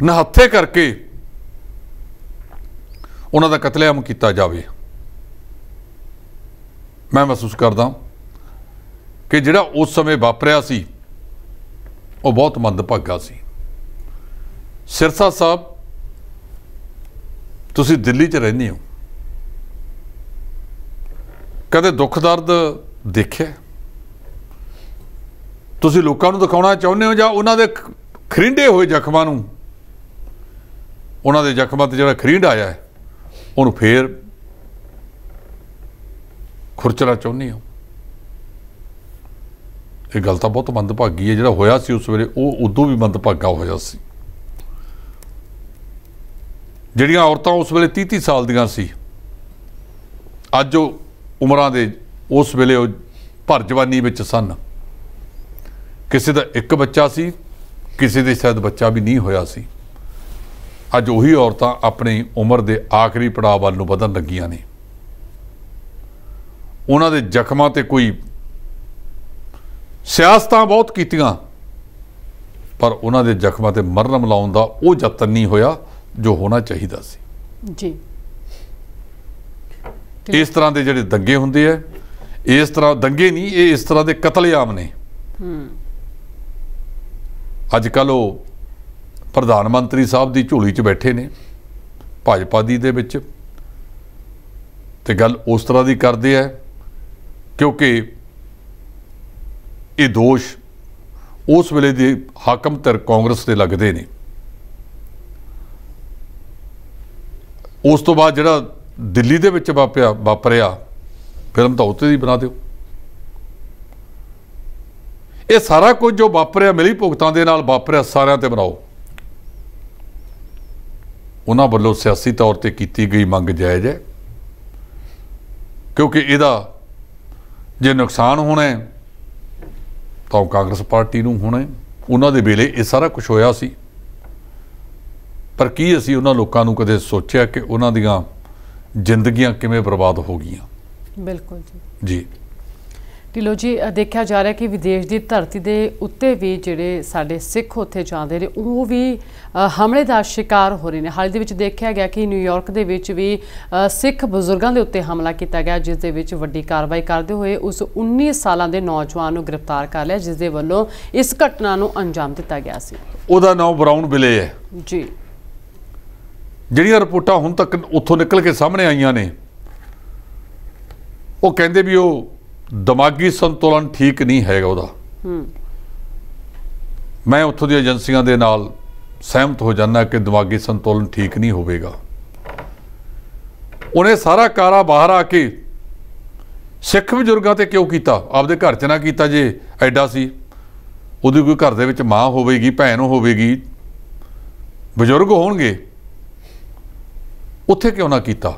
ਨਹੱਥੇ ਕਰਕੇ ਉਹਨਾਂ ਦਾ ਕਤਲੇਆਮ ਕੀਤਾ ਜਾਵੇ ਮੈਂ ਮਹਿਸੂਸ ਕਰਦਾ ਕਿ ਜਿਹੜਾ ਉਸ ਸਮੇਂ ਵਾਪਰਿਆ ਸੀ ਉਹ ਬਹੁਤ ਮੰਦਭਾਗਾ ਸੀ ਸਿਰਸਾ ਸਾਹਿਬ ਤੁਸੀਂ ਦਿੱਲੀ 'ਚ ਰਹਿੰਦੇ ਹੋ ਕਦੇ ਦੁੱਖ ਦਰਦ ਦੇਖਿਆ ਤੁਸੀਂ ਲੋਕਾਂ ਨੂੰ ਦਿਖਾਉਣਾ ਚਾਹੁੰਦੇ ਹੋ ਜਾਂ ਉਹਨਾਂ ਦੇ ਖਰਿੰਡੇ ਹੋਏ ਜ਼ਖਮਾਂ ਨੂੰ ਉਹਨਾਂ ਦੇ ਜ਼ਖਮਾਂ ਤੇ ਜਿਹੜਾ ਖਰਿੰਡ ਆਇਆ ਹੈ ਉਹਨੂੰ ਫੇਰ ਖੁਰਚਣਾ ਚਾਹੁੰਦੇ ਹੋ ਇਹ ਗੱਲ ਤਾਂ ਬਹੁਤ ਮੰਦਭਾਗੀ ਹੈ ਜਿਹੜਾ ਹੋਇਆ ਸੀ ਉਸ ਵੇਲੇ ਉਹ ਉਦੋਂ ਵੀ ਮੰਦਭਾਗਾ ਹੋਇਆ ਸੀ ਜਿਹੜੀਆਂ ਔਰਤਾਂ ਉਸ ਵੇਲੇ 30 30 ਸਾਲ ਦੀਆਂ ਸੀ ਅੱਜ ਉਹ ਉਮਰਾਂ ਦੇ ਉਸ ਵੇਲੇ ਉਹ ਭਰ ਜਵਾਨੀ ਵਿੱਚ ਸਨ ਕਿਸੇ ਦਾ ਇੱਕ ਬੱਚਾ ਸੀ ਕਿਸੇ ਦੇ ਸ਼ਾਇਦ ਬੱਚਾ ਵੀ ਨਹੀਂ ਹੋਇਆ ਸੀ ਅੱਜ ਉਹੀ ਔਰਤਾਂ ਆਪਣੀ ਉਮਰ ਦੇ ਆਖਰੀ ਪੜਾਅ ਵੱਲ ਨੂੰ ਵਧਣ ਲੱਗੀਆਂ ਨੇ ਉਹਨਾਂ ਦੇ ਜ਼ਖਮਾਂ ਤੇ ਕੋਈ ਸਿਆਸਤਾਂ ਬਹੁਤ ਕੀਤੀਆਂ ਪਰ ਉਹਨਾਂ ਦੇ ਜ਼ਖਮਾਂ ਤੇ ਮਰਹਮ ਲਾਉਣ ਦਾ ਉਹ ਯਤਨ ਨਹੀਂ ਹੋਇਆ ਜੋ ਹੋਣਾ ਚਾਹੀਦਾ ਸੀ ਜੀ ਇਸ ਤਰ੍ਹਾਂ ਦੇ ਜਿਹੜੇ ਦੰਗੇ ਹੁੰਦੇ ਆ ਇਸ ਤਰ੍ਹਾਂ ਦੰਗੇ ਨਹੀਂ ਇਹ ਇਸ ਤਰ੍ਹਾਂ ਦੇ ਕਤਲੇਆਮ ਨੇ ਅੱਜ ਕੱਲ ਉਹ ਪ੍ਰਧਾਨ ਮੰਤਰੀ ਸਾਹਿਬ ਦੀ ਝੂਲੀ 'ਚ ਬੈਠੇ ਨੇ ਭਾਜਪਾ ਦੀ ਦੇ ਵਿੱਚ ਤੇ ਗੱਲ ਉਸ ਤਰ੍ਹਾਂ ਦੀ ਕਰਦੇ ਆ ਕਿਉਂਕਿ ਇਹ ਦੋਸ਼ ਉਸ ਵੇਲੇ ਦੇ ਹਾਕਮ ਤਰ ਕਾਂਗਰਸ ਦੇ ਲੱਗਦੇ ਨੇ ਉਸ ਤੋਂ ਬਾਅਦ ਜਿਹੜਾ ਦਿੱਲੀ ਦੇ ਵਿੱਚ ਵਾਪਰਿਆ ਵਾਪਰਿਆ ਫਿਲਮ ਤਾਂ ਉੱਤੇ ਦੀ ਬਣਾ ਦਿਓ ਇਹ ਸਾਰਾ ਕੁਝ ਜੋ ਵਾਪਰਿਆ ਮਿਲੀ ਭੁਗਤਾਂ ਦੇ ਨਾਲ ਵਾਪਰਿਆ ਸਾਰਿਆਂ ਤੇ ਬਣਾਓ ਉਹਨਾਂ ਵੱਲੋਂ ਸਿਆਸੀ ਤੌਰ ਤੇ ਕੀਤੀ ਗਈ ਮੰਗ ਜਾਇਜ਼ ਹੈ ਕਿਉਂਕਿ ਇਹਦਾ ਜੇ ਨੁਕਸਾਨ ਹੋਣਾ ਤਾਂ ਕਾਂਗਰਸ ਪਾਰਟੀ ਨੂੰ ਹੋਣਾ ਉਹਨਾਂ ਦੇ ਵੇਲੇ ਇਹ ਸਾਰਾ ਕੁਝ ਹੋਇਆ ਸੀ ਪਰ ਕੀ ਅਸੀਂ ਉਹਨਾਂ ਲੋਕਾਂ ਨੂੰ ਕਦੇ ਸੋਚਿਆ ਕਿ ਉਹਨਾਂ ਦੀਆਂ ਜ਼ਿੰਦਗੀਆਂ ਕਿਵੇਂ ਬਰਬਾਦ ਹੋ ਗਈਆਂ ਬਿਲਕੁਲ ਜੀ ਜੀ ਢਿਲੋ ਜੀ ਦੇਖਿਆ ਜਾ ਰਿਹਾ ਕਿ ਵਿਦੇਸ਼ ਦੀ ਧਰਤੀ ਦੇ ਉੱਤੇ ਵੀ ਜਿਹੜੇ ਸਾਡੇ ਸਿੱਖ ਉੱਥੇ ਜਾਂਦੇ ਨੇ ਉਹ ਵੀ ਹਮਲੇ ਦਾ ਸ਼ਿਕਾਰ ਹੋ ਰਹੇ ਨੇ ਹਾਲ ਦੇ ਵਿੱਚ ਦੇਖਿਆ ਗਿਆ ਕਿ ਨਿਊਯਾਰਕ ਦੇ ਵਿੱਚ ਵੀ ਸਿੱਖ ਬਜ਼ੁਰਗਾਂ ਦੇ ਉੱਤੇ ਹਮਲਾ ਕੀਤਾ ਗਿਆ ਜਿਸ ਦੇ ਵਿੱਚ ਵੱਡੀ ਕਾਰਵਾਈ ਕਰਦੇ ਹੋਏ ਉਸ 19 ਸਾਲਾਂ ਦੇ ਨੌਜਵਾਨ ਨੂੰ ਗ੍ਰਿਫਤਾਰ ਕਰ ਲਿਆ ਜਿਸ ਦੇ ਵੱਲੋਂ ਇਸ ਘਟਨਾ ਨੂੰ ਅੰਜਾਮ ਦਿੱਤਾ ਗਿਆ ਸੀ ਉਹਦਾ ਨਾਮ ਬਰਾਊਨ ਬਿਲੇ ਹੈ ਜੀ ਜਿਹੜੀਆਂ ਰਿਪੋਰਟਾਂ ਹੁਣ ਤੱਕ ਉੱਥੋਂ ਨਿਕਲ ਕੇ ਸਾਹਮਣੇ ਆਈਆਂ ਨੇ ਉਹ ਕਹਿੰਦੇ ਵੀ ਉਹ ਦਿਮਾਗੀ ਸੰਤੁਲਨ ਠੀਕ ਨਹੀਂ ਹੈਗਾ ਉਹਦਾ ਮੈਂ ਉੱਥੋਂ ਦੀ ਏਜੰਸੀਆਂ ਦੇ ਨਾਲ ਸਹਿਮਤ ਹੋ ਜਾਂਦਾ ਕਿ ਦਿਮਾਗੀ ਸੰਤੁਲਨ ਠੀਕ ਨਹੀਂ ਹੋਵੇਗਾ ਉਹਨੇ ਸਾਰਾ ਕਾਰਾ ਬਾਹਰ ਆ ਕੇ ਸਿੱਖ ਬਜ਼ੁਰਗਾਂ ਤੇ ਕਿਉਂ ਕੀਤਾ ਆਪਦੇ ਘਰ 'ਚ ਨਾ ਕੀਤਾ ਜੇ ਐਡਾ ਸੀ ਉਹਦੇ ਕੋਈ ਘਰ ਦੇ ਵਿੱਚ ਮਾਂ ਹੋਵੇਗੀ ਭੈਣ ਹੋਵੇਗੀ ਬਜ਼ੁਰਗ ਹੋਣਗੇ ਉੱਥੇ ਕਿਉਂ ਨਾ ਕੀਤਾ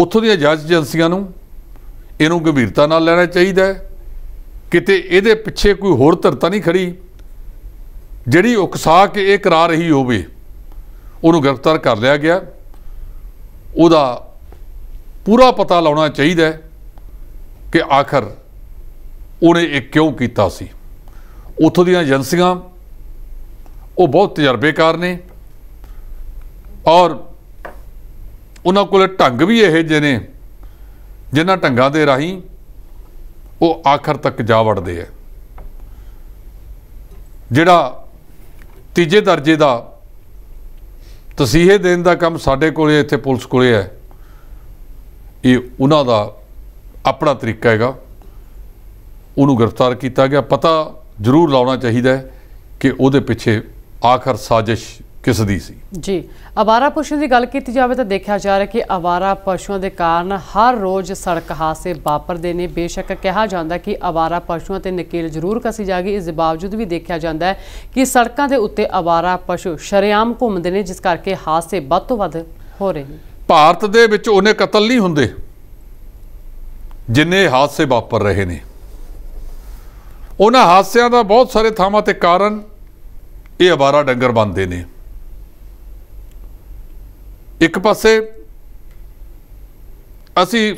ਉੱਥੋਂ ਦੀਆਂ ਜਾਂਚ ਏਜੰਸੀਆਂ ਨੂੰ ਇਹਨੂੰ ਗੰਭੀਰਤਾ ਨਾਲ ਲੈਣਾ ਚਾਹੀਦਾ ਕਿਤੇ ਇਹਦੇ ਪਿੱਛੇ ਕੋਈ ਹੋਰ ਧਰਤਾ ਨਹੀਂ ਖੜੀ ਜਿਹੜੀ ਉਕਸਾ ਕੇ ਇਹ ਕਰਾ ਰਹੀ ਹੋਵੇ ਉਹਨੂੰ ਗ੍ਰਿਫਤਾਰ ਕਰ ਲਿਆ ਗਿਆ ਉਹਦਾ ਪੂਰਾ ਪਤਾ ਲਾਉਣਾ ਚਾਹੀਦਾ ਕਿ ਆਖਰ ਉਹਨੇ ਇਹ ਕਿਉਂ ਕੀਤਾ ਸੀ ਉੱਥੋਂ ਦੀਆਂ ਏਜੰਸੀਆਂ ਉਹ ਬਹੁਤ ਤਜਰਬੇਕਾਰ ਨੇ ਔਰ ਉਹਨਾਂ ਕੋਲੇ ਢੰਗ ਵੀ ਇਹ ਜਿਹੇ ਨੇ ਜਿਨ੍ਹਾਂ ਢੰਗਾਂ ਦੇ ਰਾਹੀ ਉਹ ਆਖਰ ਤੱਕ ਜਾ ਵੜਦੇ ਐ ਜਿਹੜਾ ਤੀਜੇ ਦਰਜੇ ਦਾ ਤਸੀਹੇ ਦੇਣ ਦਾ ਕੰਮ ਸਾਡੇ ਕੋਲੇ ਇੱਥੇ ਪੁਲਿਸ ਕੋਲੇ ਐ ਇਹ ਉਹਨਾਂ ਦਾ ਆਪਣਾ ਤਰੀਕਾ ਹੈਗਾ ਉਹਨੂੰ ਗ੍ਰਿਫਤਾਰ ਕੀਤਾ ਗਿਆ ਪਤਾ ਜ਼ਰੂਰ ਲਾਉਣਾ ਚਾਹੀਦਾ ਹੈ ਕਿ ਉਹਦੇ ਪਿੱਛੇ ਆਖਰ ਸਾਜ਼ਿਸ਼ ਕਿਸ ਦੀ ਸੀ ਜੀ ਆਵਾਰਾ ਪਸ਼ੂਆਂ ਦੀ ਗੱਲ ਕੀਤੀ ਜਾਵੇ ਤਾਂ ਦੇਖਿਆ ਜਾ ਰਿਹਾ ਕਿ ਆਵਾਰਾ ਪਸ਼ੂਆਂ ਦੇ ਕਾਰਨ ਹਰ ਰੋਜ਼ ਸੜਕ ਹਾਦਸੇ ਵਾਪਰਦੇ ਨੇ ਬੇਸ਼ੱਕ ਕਿਹਾ ਜਾਂਦਾ ਕਿ ਆਵਾਰਾ ਪਸ਼ੂਆਂ ਤੇ ਨਕੇਲ ਜ਼ਰੂਰ ਕਸੀ ਜਾਗੀ ਇਸ ਦੇ ਬਾਵਜੂਦ ਵੀ ਦੇਖਿਆ ਜਾਂਦਾ ਹੈ ਕਿ ਸੜਕਾਂ ਦੇ ਉੱਤੇ ਆਵਾਰਾ ਪਸ਼ੂ ਸ਼ਰਿਆਮ ਘੁੰਮਦੇ ਨੇ ਜਿਸ ਕਰਕੇ ਹਾਦਸੇ ਵੱਧ ਤੋਂ ਵੱਧ ਹੋ ਰਹੇ ਨੇ ਭਾਰਤ ਦੇ ਵਿੱਚ ਉਹਨੇ ਕਤਲ ਨਹੀਂ ਹੁੰਦੇ ਜਿੰਨੇ ਹਾਦਸੇ ਵਾਪਰ ਰਹੇ ਨੇ ਉਹਨਾਂ ਹਾਦਸਿਆਂ ਦਾ ਬਹੁਤ ਸਾਰੇ ਥਾਵਾਂ ਤੇ ਕਾਰਨ ਇਹ ਆਵਾਰਾ ਡੰਗਰ ਬੰਦੇ ਨੇ ਇੱਕ ਪਾਸੇ ਅਸੀਂ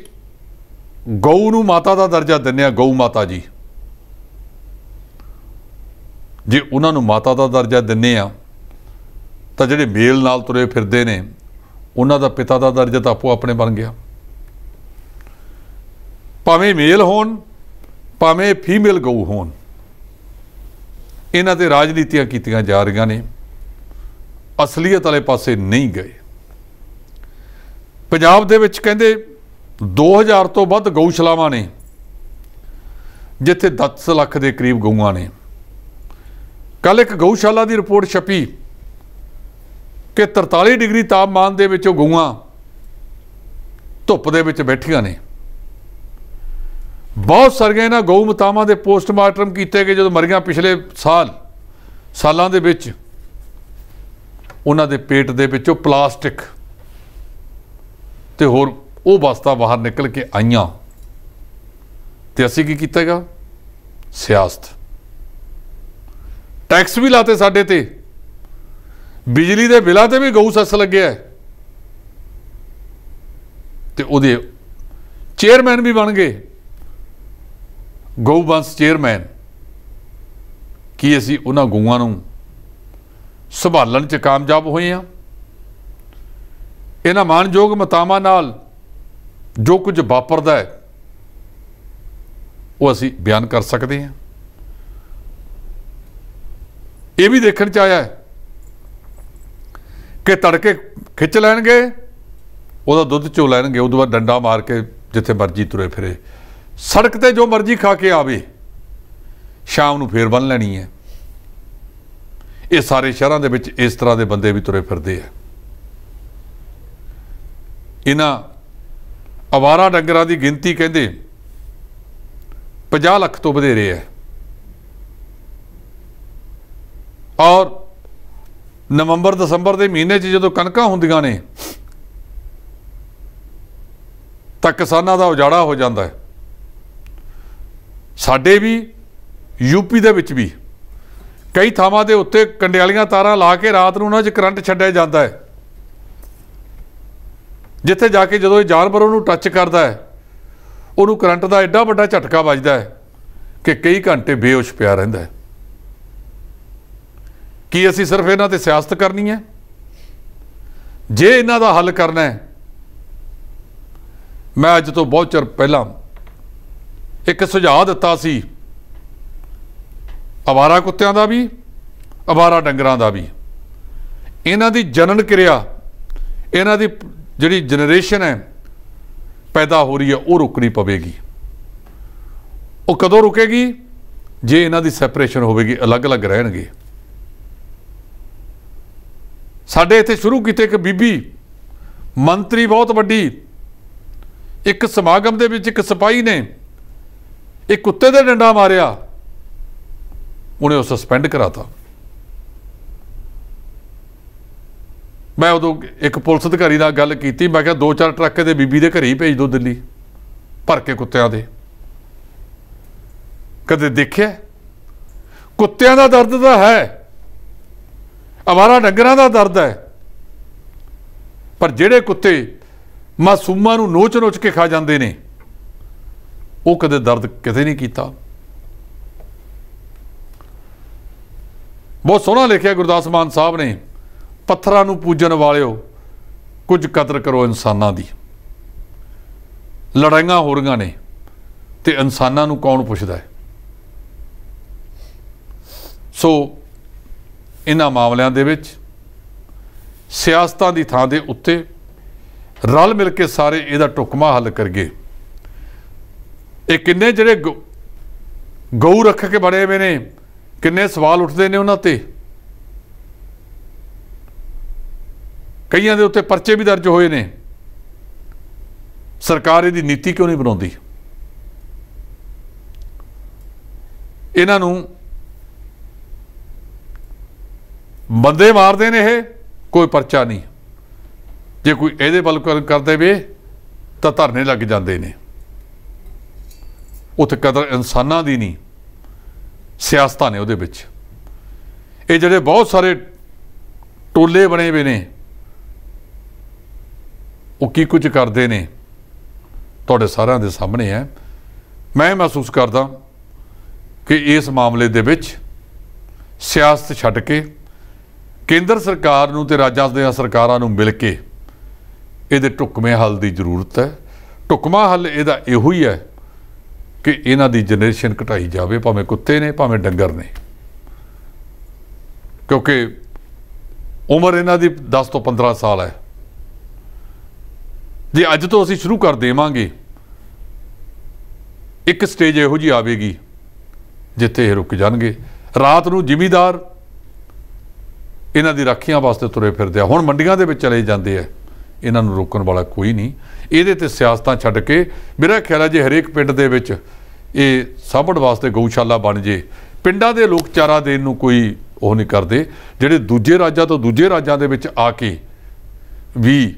ਗਊ ਨੂੰ ਮਾਤਾ ਦਾ ਦਰਜਾ ਦਿੰਨੇ ਆ ਗਊ ਮਾਤਾ ਜੀ ਜੇ ਉਹਨਾਂ ਨੂੰ ਮਾਤਾ ਦਾ ਦਰਜਾ ਦਿੰਨੇ ਆ ਤਾਂ ਜਿਹੜੇ ਮੇਲ ਨਾਲ ਤੁਰੇ ਫਿਰਦੇ ਨੇ ਉਹਨਾਂ ਦਾ ਪਿਤਾ ਦਾ ਦਰਜਾ ਤਾਂ ਆਪੋ ਆਪਣੇ ਬਣ ਗਿਆ ਭਾਵੇਂ ਮੇਲ ਹੋਣ ਭਾਵੇਂ ਫੀਮੇਲ ਗਊ ਹੋਣ ਇਹਨਾਂ ਤੇ ਰਾਜਨੀਤੀਆਂ ਕੀਤੀਆਂ ਜਾ ਰਹੀਆਂ ਨੇ ਅਸਲੀਅਤ ਵਾਲੇ ਪਾਸੇ ਨਹੀਂ ਗਏ ਪੰਜਾਬ ਦੇ ਵਿੱਚ ਕਹਿੰਦੇ 2000 ਤੋਂ ਵੱਧ ਗਊਸ਼ਾਲਾਵਾਂ ਨੇ ਜਿੱਥੇ 10 ਲੱਖ ਦੇ ਕਰੀਬ ਗਊਆਂ ਨੇ ਕੱਲ ਇੱਕ ਗਊਸ਼ਾਲਾ ਦੀ ਰਿਪੋਰਟ ਛਪੀ ਕਿ 43 ਡਿਗਰੀ ਤਾਪਮਾਨ ਦੇ ਵਿੱਚ ਉਹ ਗਊਆਂ ਧੁੱਪ ਦੇ ਵਿੱਚ ਬੈਠੀਆਂ ਨੇ ਬਹੁਤ ਸਾਰੀਆਂ ਇਹਨਾਂ ਗਊ ਮਤਾਵਾਂ ਦੇ ਪੋਸਟਮਾਰਟਮ ਕੀਤੇ ਗਏ ਜਦੋਂ ਮਰੀਆਂ ਪਿਛਲੇ ਸਾਲ ਸਾਲਾਂ ਦੇ ਵਿੱਚ ਉਹਨਾਂ ਦੇ ਪੇਟ ਦੇ ਵਿੱਚੋਂ ਪਲਾਸਟਿਕ ਤੇ ਹੋਰ ਉਹ ਵਸਤਾ ਬਾਹਰ ਨਿਕਲ ਕੇ ਆਈਆਂ ਤੇ ਅਸੀਂ ਕੀ ਕੀਤਾਗਾ ਸਿਆਸਤ ਟੈਕਸ ਵੀ ਲਾਤੇ ਸਾਡੇ ਤੇ ਬਿਜਲੀ ਦੇ ਬਿਲਾਂ ਤੇ ਵੀ ਗਊ ਸੱਸ ਲੱਗਿਆ ਤੇ ਉਹਦੇ ਚੇਅਰਮੈਨ ਵੀ ਬਣ ਗਏ ਗਊ ਬੰਸ ਚੇਅਰਮੈਨ ਕੀ ਅਸੀਂ ਉਹਨਾਂ ਗਊਆਂ ਨੂੰ ਸੰਭਾਲਣ 'ਚ ਕਾਮਯਾਬ ਹੋਏ ਆ ਇਹਨਾਂ ਮਾਨਯੋਗ ਮਤਾਵਾਂ ਨਾਲ ਜੋ ਕੁਝ ਵਾਪਰਦਾ ਹੈ ਉਹ ਅਸੀਂ ਬਿਆਨ ਕਰ ਸਕਦੇ ਹਾਂ ਇਹ ਵੀ ਦੇਖਣ ਚ ਆਇਆ ਹੈ ਕਿ ਤੜਕੇ ਖਿੱਚ ਲੈਣਗੇ ਉਹਦਾ ਦੁੱਧ ਚੋ ਲੈਣਗੇ ਉਦੋਂ ਬਾਅਦ ਡੰਡਾ ਮਾਰ ਕੇ ਜਿੱਥੇ ਮਰਜ਼ੀ ਤੁਰੇ ਫਿਰੇ ਸੜਕ ਤੇ ਜੋ ਮਰਜ਼ੀ ਖਾ ਕੇ ਆਵੇ ਸ਼ਾਮ ਨੂੰ ਫੇਰ ਬੰਨ ਲੈਣੀ ਹੈ ਇਹ ਸਾਰੇ ਸ਼ਹਿਰਾਂ ਦੇ ਵਿੱਚ ਇਸ ਤਰ੍ਹਾਂ ਦੇ ਬੰਦੇ ਵੀ ਤੁਰੇ ਫਿਰਦੇ ਆ ਇਹਨਾਂ ਅਵਾਰਾ ਡੰਗਰਾਂ ਦੀ ਗਿਣਤੀ ਕਹਿੰਦੇ 50 ਲੱਖ ਤੋਂ ਵਧੇਰੇ ਹੈ ਔਰ ਨਵੰਬਰ ਦਸੰਬਰ ਦੇ ਮਹੀਨੇ 'ਚ ਜਦੋਂ ਕਣਕਾਂ ਹੁੰਦੀਆਂ ਨੇ ਤਾਂ ਕਿਸਾਨਾਂ ਦਾ ਉਜਾੜਾ ਹੋ ਜਾਂਦਾ ਹੈ ਸਾਡੇ ਵੀ ਯੂਪੀ ਦੇ ਵਿੱਚ ਵੀ ਕਈ ਥਾਵਾਂ ਦੇ ਉੱਤੇ ਕੰਡਿਆਲੀਆਂ ਤਾਰਾਂ ਲਾ ਕੇ ਰਾਤ ਨੂੰ ਉਹਨਾਂ 'ਚ ਕਰੰਟ ਛੱਡਿਆ ਜਾਂਦਾ ਹੈ ਜਿੱਥੇ ਜਾ ਕੇ ਜਦੋਂ ਇਹ ਜਾਨਵਰ ਉਹਨੂੰ ਟੱਚ ਕਰਦਾ ਹੈ ਉਹਨੂੰ ਕਰੰਟ ਦਾ ਐਡਾ ਵੱਡਾ ਝਟਕਾ ਵੱਜਦਾ ਹੈ ਕਿ ਕਈ ਘੰਟੇ ਬੇਹੋਸ਼ ਪਿਆ ਰਹਿੰਦਾ ਹੈ ਕੀ ਅਸੀਂ ਸਿਰਫ ਇਹਨਾਂ ਤੇ ਸਿਆਸਤ ਕਰਨੀ ਹੈ ਜੇ ਇਹਨਾਂ ਦਾ ਹੱਲ ਕਰਨਾ ਹੈ ਮੈਂ ਅੱਜ ਤੋਂ ਬਹੁਤ ਚਿਰ ਪਹਿਲਾਂ ਇੱਕ ਸੁਝਾਅ ਦਿੱਤਾ ਸੀ ਅਵਾਰਾ ਕੁੱਤਿਆਂ ਦਾ ਵੀ ਅਵਾਰਾ ਡੰਗਰਾਂ ਦਾ ਵੀ ਇਹਨਾਂ ਦੀ ਜਨਨ ਕਿਰਿਆ ਇਹਨਾਂ ਦੀ ਜਿਹੜੀ ਜਨਰੇਸ਼ਨ ਹੈ ਪੈਦਾ ਹੋ ਰਹੀ ਹੈ ਉਹ ਰੁਕਣੀ ਪਵੇਗੀ ਉਹ ਕਦੋਂ ਰੁਕੇਗੀ ਜੇ ਇਹਨਾਂ ਦੀ ਸੈਪਰੇਸ਼ਨ ਹੋਵੇਗੀ ਅਲੱਗ-ਅਲੱਗ ਰਹਿਣਗੇ ਸਾਡੇ ਇੱਥੇ ਸ਼ੁਰੂ ਕੀਤੇ ਇੱਕ ਬੀਬੀ ਮੰਤਰੀ ਬਹੁਤ ਵੱਡੀ ਇੱਕ ਸਮਾਗਮ ਦੇ ਵਿੱਚ ਇੱਕ ਸਿਪਾਹੀ ਨੇ ਇੱਕ ਕੁੱਤੇ ਦੇ ਡੰਡਾ ਮਾਰਿਆ ਉਹਨੇ ਉਹ ਸਸਪੈਂਡ ਕਰਾਤਾ ਮੈਂ ਉਦੋਂ ਇੱਕ ਪੁਲਿਸ ਅਧਿਕਾਰੀ ਨਾਲ ਗੱਲ ਕੀਤੀ ਮੈਂ ਕਿਹਾ ਦੋ ਚਾਰ ਟਰੱਕ ਦੇ ਬੀਬੀ ਦੇ ਘਰੀ ਹੀ ਭੇਜ ਦੋ ਦਿੱਲੀ ਭਰ ਕੇ ਕੁੱਤਿਆਂ ਦੇ ਕਦੇ ਦੇਖਿਆ ਕੁੱਤਿਆਂ ਦਾ ਦਰਦ ਤਾਂ ਹੈ ਅਵਾਰਾ ਡੰਗਰਾਂ ਦਾ ਦਰਦ ਹੈ ਪਰ ਜਿਹੜੇ ਕੁੱਤੇ ਮਾਸੂਮਾਂ ਨੂੰ ਨੋਚ-ਨੋਚ ਕੇ ਖਾ ਜਾਂਦੇ ਨੇ ਉਹ ਕਦੇ ਦਰਦ ਕਿਤੇ ਨਹੀਂ ਕੀਤਾ ਬਹੁਤ ਸੋਹਣਾ ਲਿਖਿਆ ਗੁਰਦਾਸ ਮਾਨ ਸਾਹਿਬ ਨੇ ਪੱਥਰਾਂ ਨੂੰ ਪੂਜਣ ਵਾਲਿਓ ਕੁਝ ਕਦਰ ਕਰੋ ਇਨਸਾਨਾਂ ਦੀ ਲੜਾਈਆਂ ਹੋ ਰਹੀਆਂ ਨੇ ਤੇ ਇਨਸਾਨਾਂ ਨੂੰ ਕੌਣ ਪੁੱਛਦਾ ਹੈ ਸੋ ਇਹਨਾਂ ਮਾਮਲਿਆਂ ਦੇ ਵਿੱਚ ਸਿਆਸਤਾਂ ਦੀ ਥਾਂ ਦੇ ਉੱਤੇ ਰਲ ਮਿਲ ਕੇ ਸਾਰੇ ਇਹਦਾ ਟੁਕਮਾ ਹੱਲ ਕਰਗੇ ਇਹ ਕਿੰਨੇ ਜਿਹੜੇ ਗਊ ਰੱਖ ਕੇ ਬੜੇ ਹੋਏ ਨੇ ਕਿੰਨੇ ਸਵਾਲ ਉੱਠਦੇ ਨੇ ਉਹਨਾਂ ਤੇ ਕਈਆਂ ਦੇ ਉੱਤੇ ਪਰਚੇ ਵੀ ਦਰਜ ਹੋਏ ਨੇ ਸਰਕਾਰ ਇਹਦੀ ਨੀਤੀ ਕਿਉਂ ਨਹੀਂ ਬਣਾਉਂਦੀ ਇਹਨਾਂ ਨੂੰ ਬੰਦੇ ਮਾਰਦੇ ਨੇ ਇਹ ਕੋਈ ਪਰਚਾ ਨਹੀਂ ਜੇ ਕੋਈ ਇਹਦੇ ਵੱਲ ਕਰਦੇ ਵੇ ਤਾਂ ਧਰਨੇ ਲੱਗ ਜਾਂਦੇ ਨੇ ਉੱਥੇ ਕਦਰ ਇਨਸਾਨਾਂ ਦੀ ਨਹੀਂ ਸਿਆਸਤਾਂ ਨੇ ਉਹਦੇ ਵਿੱਚ ਇਹ ਜਿਹੜੇ ਬਹੁਤ ਸਾਰੇ ਟੋਲੇ ਬਣੇ ਹੋਏ ਨੇ ਉਹ ਕੀ ਕੁਝ ਕਰਦੇ ਨੇ ਤੁਹਾਡੇ ਸਾਰਿਆਂ ਦੇ ਸਾਹਮਣੇ ਹੈ ਮੈਂ ਮਹਿਸੂਸ ਕਰਦਾ ਕਿ ਇਸ ਮਾਮਲੇ ਦੇ ਵਿੱਚ ਸਿਆਸਤ ਛੱਡ ਕੇ ਕੇਂਦਰ ਸਰਕਾਰ ਨੂੰ ਤੇ ਰਾਜਾਂ ਦੇ ਸਰਕਾਰਾਂ ਨੂੰ ਮਿਲ ਕੇ ਇਹਦੇ ਟੁਕਮੇ ਹੱਲ ਦੀ ਜ਼ਰੂਰਤ ਹੈ ਟੁਕਮਾ ਹੱਲ ਇਹਦਾ ਇਹੋ ਹੀ ਹੈ ਕਿ ਇਹਨਾਂ ਦੀ ਜਨਰੇਸ਼ਨ ਘਟਾਈ ਜਾਵੇ ਭਾਵੇਂ ਕੁੱਤੇ ਨੇ ਭਾਵੇਂ ਡੰਗਰ ਨੇ ਕਿਉਂਕਿ ਉਮਰ ਇਹਨਾਂ ਦੀ 10 ਤੋਂ 15 ਸਾਲ ਹੈ ਜੇ ਅੱਜ ਤੋਂ ਅਸੀਂ ਸ਼ੁਰੂ ਕਰ ਦੇਵਾਂਗੇ ਇੱਕ ਸਟੇਜ ਇਹੋ ਜੀ ਆਵੇਗੀ ਜਿੱਥੇ ਇਹ ਰੁਕ ਜਾਣਗੇ ਰਾਤ ਨੂੰ ਜ਼ਿਮੀਦਾਰ ਇਹਨਾਂ ਦੀ ਰਾਖੀਆਂ ਵਾਸਤੇ ਤੁਰੇ ਫਿਰਦੇ ਆ ਹੁਣ ਮੰਡੀਆਂ ਦੇ ਵਿੱਚ ਚਲੇ ਜਾਂਦੇ ਆ ਇਹਨਾਂ ਨੂੰ ਰੋਕਣ ਵਾਲਾ ਕੋਈ ਨਹੀਂ ਇਹਦੇ ਤੇ ਸਿਆਸਤਾਂ ਛੱਡ ਕੇ ਮੇਰਾ ਖਿਆਲ ਹੈ ਜੇ ਹਰੇਕ ਪਿੰਡ ਦੇ ਵਿੱਚ ਇਹ ਸਾਂਭਣ ਵਾਸਤੇ ਗਊਸ਼ਾਲਾ ਬਣ ਜੇ ਪਿੰਡਾਂ ਦੇ ਲੋਕ ਚਾਰਾ ਦੇਣ ਨੂੰ ਕੋਈ ਉਹ ਨਹੀਂ ਕਰਦੇ ਜਿਹੜੇ ਦੂਜੇ ਰਾਜਾਂ ਤੋਂ ਦੂਜੇ ਰਾਜਾਂ ਦੇ ਵਿੱਚ ਆ ਕੇ ਵੀ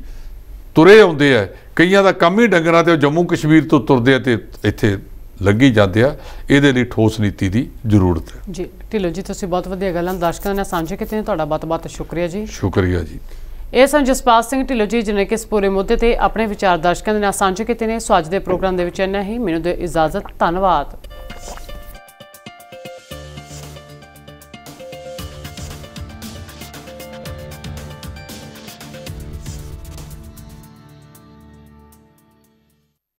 ਤੁਰੇ ਆਉਂਦੇ ਆ ਕਈਆਂ ਦਾ ਕੰਮ ਹੀ ਡੰਗਰਾਂ ਤੇ ਜੰਮੂ ਕਸ਼ਮੀਰ ਤੋਂ ਤੁਰਦੇ ਆ ਤੇ ਇੱਥੇ ਲੱਗੀ ਜਾਂਦੇ ਆ ਇਹਦੇ ਲਈ ਠੋਸ ਨੀਤੀ ਦੀ ਜ਼ਰੂਰਤ ਹੈ ਜੀ ਢਿੱਲੋ ਜੀ ਤੁਸੀਂ ਬਹੁਤ ਵਧੀਆ ਗੱਲਾਂ ਦਰਸ਼ਕਾਂ ਨਾਲ ਸਾਂਝੇ ਕੀਤੀਆਂ ਤੁਹਾਡਾ ਬਹੁਤ-ਬਹੁਤ ਸ਼ੁਕਰੀਆ ਜੀ ਸ਼ੁਕਰੀਆ ਜੀ ਇਹ ਸਨ ਜਸਪਾਲ ਸਿੰਘ ਢਿੱਲੋ ਜੀ ਜਿਨੇ ਕਿ ਇਸ ਪੂਰੇ ਮੁੱਦੇ ਤੇ ਆਪਣੇ ਵਿਚਾਰ ਦਰਸ਼ਕਾਂ ਦੇ ਨਾਲ ਸਾਂਝੇ ਕੀਤੇ ਨੇ ਸੋ ਅੱਜ ਦੇ ਪ੍ਰੋਗਰਾਮ ਦੇ ਵਿੱਚ ਇੰਨਾ ਹੀ ਮੈਨੂੰ ਦੇ ਇਜਾਜ਼ਤ ਧੰਨਵਾਦ